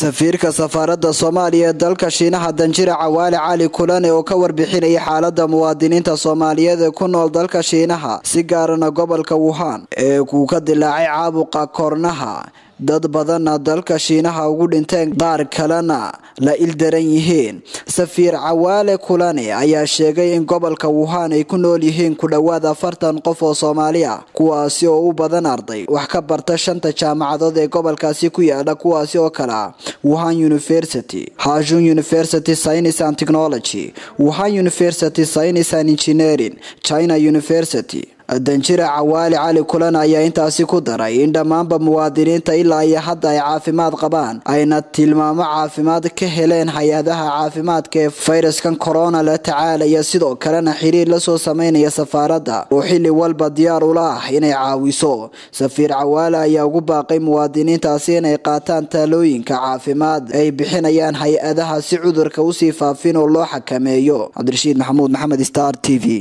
safiirka safaaradda soomaaliya ee dalka shiinaha danjira cawaale cali kulane oo ka warbixinaya xaalada muwaadiniinta soomaaliyeed ee ku nool dalka shiinaha si gaarana gobolka wuhan ee uu ka dilaacay caabuqa koornaha dad badanna dalka shiinaha ugu dhinteen qaar kalena la ildaran yihiin safiir cawaale kulane ayaa sheegay in gobolka wuhan ay ku nool yihiin ku dhowaad afartan qof oo soomaaliya kuwaasi oo u badan arday wax ka barta shanta jaamacadood ee gobolkaasi ku yaadha kuwaasi oo kale ah wuhan university hajun university science and technology wuhan university science and engineering china university danjira cawaali cali kulan ayaa intaasi ku daray in dhammaanba muwaadiniinta ilaa iyo hadda ay caafimaad qabaan ayna tilmaamo caafimaad ka heleen hay-adaha caafimaadka ee fayraskan korona la tacaalaya sidoo kalena xiriir lasoo samaynaya safaaradda oo xilli walba diyaar ula ah inay caawiso safiir cawaale ayaa ugu baaqay muwaadiniintaasi inay qaataan taalooyinka caafimaad ay bixinayaan hay-adaha si cudurka usii faafin oo loo xakameeyo cabdirashiid maxamuud maxamed star t v